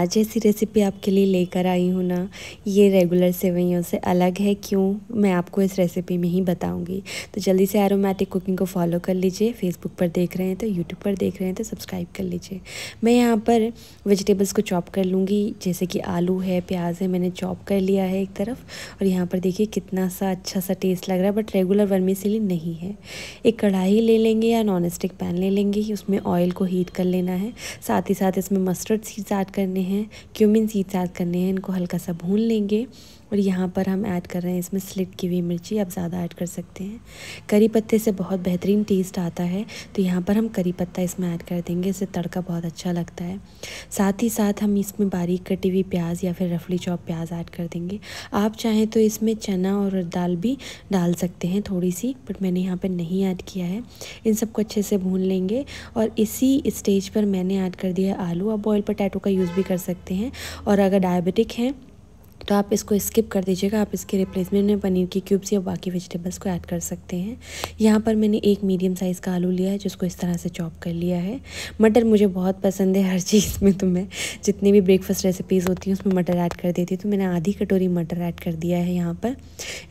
आज ऐसी रेसिपी आपके लिए लेकर आई हूँ ना ये रेगुलर सेवैयों से अलग है क्यों मैं आपको इस रेसिपी में ही बताऊँगी तो जल्दी से एरोमेटिक कुकिंग को फॉलो कर लीजिए फेसबुक पर देख रहे हैं तो यूट्यूब पर देख रहे हैं तो सब्सक्राइब कर लीजिए मैं यहाँ पर वेजिटेबल्स को चॉप कर लूँगी जैसे कि आलू है प्याज है मैंने चॉप कर लिया है एक तरफ और यहाँ पर देखिए कितना सा अच्छा सा टेस्ट लग रहा है बट रेगुलर वर्मीसिली नहीं है एक कढ़ाई ले लेंगे या नॉन स्टिक पैन ले लेंगे उसमें ऑयल को हीट कर लेना है साथ ही साथ इसमें मस्टर्ड सीड्स ऐड करने हैं हैं क्यूमिन सीड्स ऐड करने हैं इनको हल्का सा भून लेंगे और यहाँ पर हम ऐड कर रहे हैं इसमें स्लिट की हुई मिर्ची आप ज़्यादा ऐड कर सकते हैं करी पत्ते से बहुत बेहतरीन टेस्ट आता है तो यहाँ पर हम करी पत्ता इसमें ऐड कर देंगे इससे तड़का बहुत अच्छा लगता है साथ ही साथ हम इसमें बारीक कटी हुई प्याज या फिर रफली चॉप प्याज ऐड कर देंगे आप चाहें तो इसमें चना और दाल भी डाल सकते हैं थोड़ी सी बट मैंने यहाँ पर नहीं ऐड किया है इन सबको अच्छे से भून लेंगे और इसी स्टेज पर मैंने ऐड कर दिया आलू आप बॉयल पटैटो का यूज़ भी कर सकते हैं और अगर डायबिटिक हैं तो आप इसको स्किप कर दीजिएगा आप इसके रिप्लेसमेंट में पनीर की क्यूब्स या बाकी वेजिटेबल्स को ऐड कर सकते हैं यहाँ पर मैंने एक मीडियम साइज़ का आलू लिया है जिसको इस तरह से चॉप कर लिया है मटर मुझे बहुत पसंद है हर चीज़ में तो मैं जितनी भी ब्रेकफास्ट रेसिपीज़ होती हैं उसमें मटर ऐड कर देती हूँ तो मैंने आधी कटोरी मटर ऐड कर दिया है यहाँ पर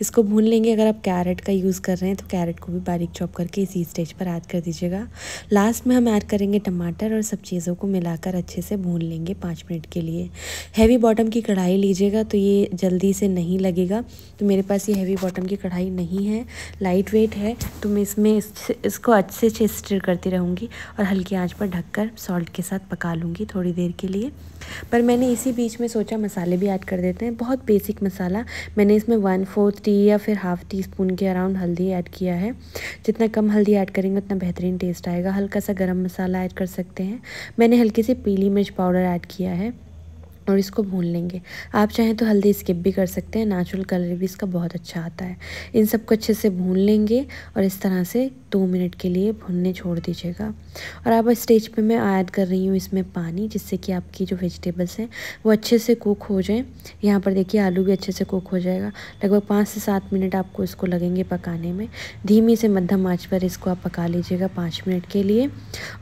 इसको भून लेंगे अगर आप कैरेट का यूज़ कर रहे हैं तो कैरेट को भी बारीक चॉप करके इसी स्टेज पर ऐड कर दीजिएगा लास्ट में हम ऐड करेंगे टमाटर और सब चीज़ों को मिलाकर अच्छे से भून लेंगे पाँच मिनट के लिए हैवी बॉटम की कढ़ाई लीजिएगा तो ये जल्दी से नहीं लगेगा तो मेरे पास ये हैवी बॉटम की कढ़ाई नहीं है लाइट वेट है तो मैं इसमें इस, इसको अच्छे से स्टिर करती रहूँगी और हल्की आंच पर ढककर सॉल्ट के साथ पका लूँगी थोड़ी देर के लिए पर मैंने इसी बीच में सोचा मसाले भी ऐड कर देते हैं बहुत बेसिक मसाला मैंने इसमें वन फोर्थ टी या फिर हाफ़ टी स्पून के अराउंड हल्दी ऐड किया है जितना कम हल्दी ऐड करेंगे उतना बेहतरीन टेस्ट आएगा हल्का सा गर्म मसाला ऐड कर सकते हैं मैंने हल्की सी पीली मिर्च पाउडर ऐड किया है और इसको भून लेंगे आप चाहें तो हल्दी स्किप भी कर सकते हैं नेचुरल कलर भी इसका बहुत अच्छा आता है इन सबको अच्छे से भून लेंगे और इस तरह से दो मिनट के लिए भुनने छोड़ दीजिएगा और अब स्टेज पे मैं ऐड कर रही हूँ इसमें पानी जिससे कि आपकी जो वेजिटेबल्स हैं वो अच्छे से कुक हो जाएँ यहाँ पर देखिए आलू भी अच्छे से कुक हो जाएगा लगभग पाँच से सात मिनट आपको इसको लगेंगे पकाने में धीमी से मध्यम आँच पर इसको आप पका लीजिएगा पाँच मिनट के लिए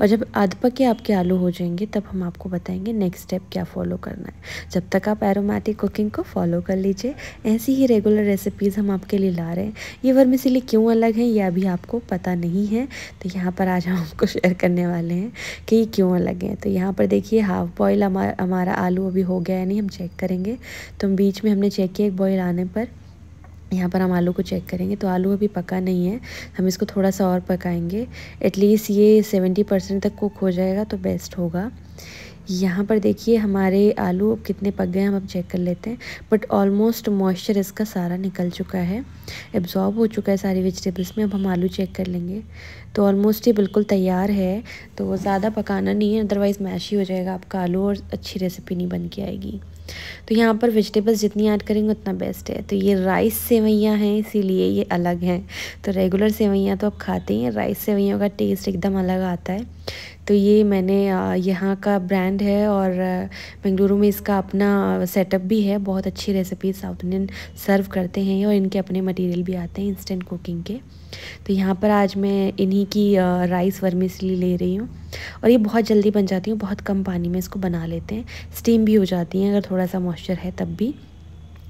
और जब अध पके आपके आलू हो जाएंगे तब हम आपको बताएँगे नेक्स्ट स्टेप क्या फॉलो करना है जब तक आप एरोमेटिक कुकिंग को फॉलो कर लीजिए ऐसी ही रेगुलर रेसिपीज़ हम आपके लिए ला रहे हैं ये वर्मिसिली क्यों अलग है ये अभी आपको पता नहीं है तो यहाँ पर आज हम आपको शेयर करने वाले हैं कि ये क्यों अलग हैं तो यहाँ पर देखिए हाफ बॉयल हमारा आलू अभी हो गया है नहीं हम चेक करेंगे तो बीच में हमने चेक किया एक बॉयल आने पर यहाँ पर हम आलू को चेक करेंगे तो आलू अभी पका नहीं है हम इसको थोड़ा सा और पकाएंगे एटलीस्ट ये सेवेंटी परसेंट तक कुक हो जाएगा तो बेस्ट होगा यहाँ पर देखिए हमारे आलू अब कितने पक गए हम अब चेक कर लेते हैं बट ऑलमोस्ट मॉइस्चर इसका सारा निकल चुका है एब्जॉर्ब हो चुका है सारी वेजिटेबल्स में अब हम आलू चेक कर लेंगे तो ऑलमोस्ट ये बिल्कुल तैयार है तो ज़्यादा पकाना नहीं है अदरवाइज़ मैश ही हो जाएगा आपका आलू और अच्छी रेसिपी नहीं बन के आएगी तो यहाँ पर वेजिटेबल्स जितनी ऐड करेंगे उतना बेस्ट है तो ये राइस सेवैयाँ हैं इसीलिए ये अलग हैं तो रेगुलर सेवैयाँ तो आप खाते हैं राइस सेवैयों का टेस्ट एकदम अलग आता है तो ये मैंने यहाँ का ब्रांड है और बेंगलुरु में इसका अपना सेटअप भी है बहुत अच्छी रेसिपी साउथ इंडियन सर्व करते हैं और इनके अपने मटेरियल भी आते हैं इंस्टेंट कुकिंग के तो यहाँ पर आज मैं इन्हीं की राइस वर्मिसली ले रही हूँ और ये बहुत जल्दी बन जाती हूँ बहुत कम पानी में इसको बना लेते हैं स्टीम भी हो जाती हैं अगर थोड़ा सा मॉइस्चर है तब भी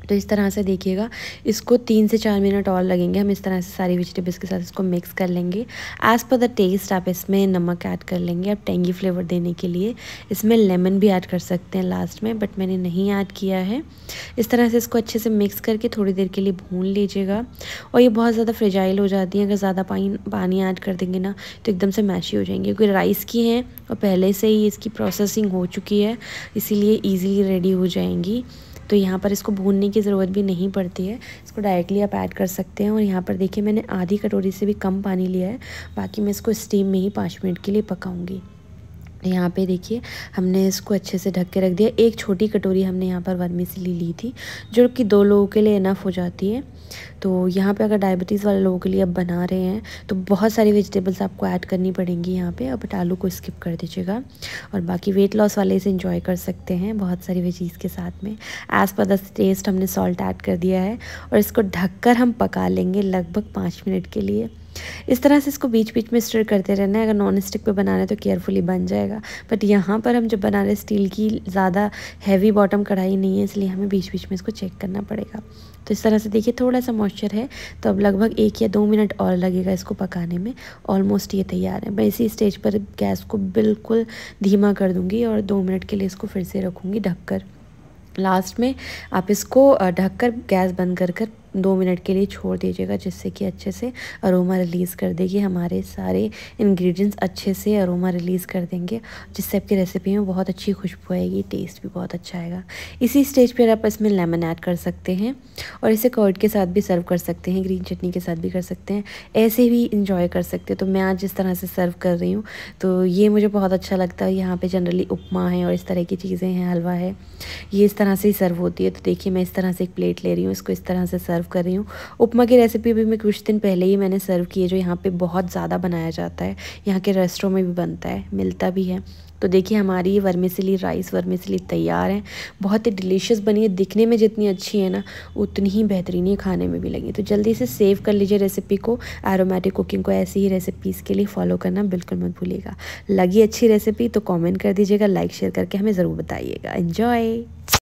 तो इस तरह से देखिएगा इसको तीन से चार मिनट और लगेंगे हम इस तरह से सारी वेजिटेबल्स के साथ इसको मिक्स कर लेंगे एज़ पर द टेस्ट आप इसमें नमक ऐड कर लेंगे आप टेंगी फ्लेवर देने के लिए इसमें लेमन भी ऐड कर सकते हैं लास्ट में बट मैंने नहीं ऐड किया है इस तरह से इसको अच्छे से मिक्स करके थोड़ी देर के लिए भून लीजिएगा और ये बहुत ज़्यादा फ्रिजाइल हो जाती है अगर ज़्यादा पानी पानी ऐड कर देंगे ना तो एकदम से मैशी हो जाएंगे क्योंकि राइस की हैं और पहले से ही इसकी प्रोसेसिंग हो चुकी है इसीलिए ईजिली रेडी हो जाएंगी तो यहाँ पर इसको भूनने की ज़रूरत भी नहीं पड़ती है इसको डायरेक्टली आप ऐड कर सकते हैं और यहाँ पर देखिए मैंने आधी कटोरी से भी कम पानी लिया है बाकी मैं इसको स्टीम में ही पाँच मिनट के लिए पकाऊँगी यहाँ पे देखिए हमने इसको अच्छे से ढक के रख दिया एक छोटी कटोरी हमने यहाँ पर वर्मीसिली ली थी जो कि दो लोगों के लिए इनफ हो जाती है तो यहाँ पे अगर डायबिटीज़ वाले लोगों के लिए अब बना रहे हैं तो बहुत सारी वेजिटेबल्स आपको ऐड करनी पड़ेंगी यहाँ पे अब आलू को स्किप कर दीजिएगा और बाकी वेट लॉस वाले इसे इंजॉय कर सकते हैं बहुत सारी वेजीज़ के साथ में एज़ पर द टेस्ट हमने सॉल्ट ऐड कर दिया है और इसको ढक हम पका लेंगे लगभग पाँच मिनट के लिए इस तरह से इसको बीच बीच में स्टर करते रहना है अगर नॉन स्टिक पर बनाना है तो केयरफुली बन जाएगा बट यहाँ पर हम जब बना रहे स्टील की ज़्यादा हैवी बॉटम कढ़ाई नहीं है इसलिए हमें बीच बीच में इसको चेक करना पड़ेगा तो इस तरह से देखिए थोड़ा सा मॉइस्चर है तो अब लगभग एक या दो मिनट और लगेगा इसको पकाने में ऑलमोस्ट ये तैयार है मैं इसी स्टेज पर गैस को बिल्कुल धीमा कर दूँगी और दो मिनट के लिए इसको फिर से रखूँगी ढककर लास्ट में आप इसको ढककर गैस बंद कर कर दो मिनट के लिए छोड़ दीजिएगा जिससे कि अच्छे से अरोमा रिलीज़ कर देगी हमारे सारे इंग्रेडिएंट्स अच्छे से अरोमा रिलीज़ कर देंगे जिससे आपकी रेसिपी में बहुत अच्छी खुशबू आएगी टेस्ट भी बहुत अच्छा आएगा इसी स्टेज पर आप इसमें लेमन ऐड कर सकते हैं और इसे कर्ड के साथ भी सर्व कर सकते हैं ग्रीन चटनी के साथ भी कर सकते हैं ऐसे भी इंजॉय कर सकते हैं तो मैं आज जिस तरह से सर्व कर रही हूँ तो ये मुझे बहुत अच्छा लगता है यहाँ पर जनरली उपमा है और इस तरह की चीज़ें हैं हलवा है ये इस तरह से ही सर्व होती है तो देखिए मैं इस तरह से एक प्लेट ले रही हूँ इसको इस तरह से सर्व कर रही हूँ उपमा की रेसिपी भी मैं कुछ दिन पहले ही मैंने सर्व की है जो यहाँ पे बहुत ज़्यादा बनाया जाता है यहाँ के रेस्टोरों में भी बनता है मिलता भी है तो देखिए हमारी ये वर्मेसिली राइस वर्मेसिली तैयार है बहुत ही डिलीशियस बनी है दिखने में जितनी अच्छी है ना उतनी ही बेहतरीन है खाने में भी लगी तो जल्दी से सेव कर लीजिए रेसिपी को एरोमेटिक कुकिंग को ऐसी ही रेसिपीज़ के लिए फॉलो करना बिल्कुल मत भूलिएगा लगी अच्छी रेसिपी तो कॉमेंट कर दीजिएगा लाइक शेयर करके हमें ज़रूर बताइएगा इन्जॉय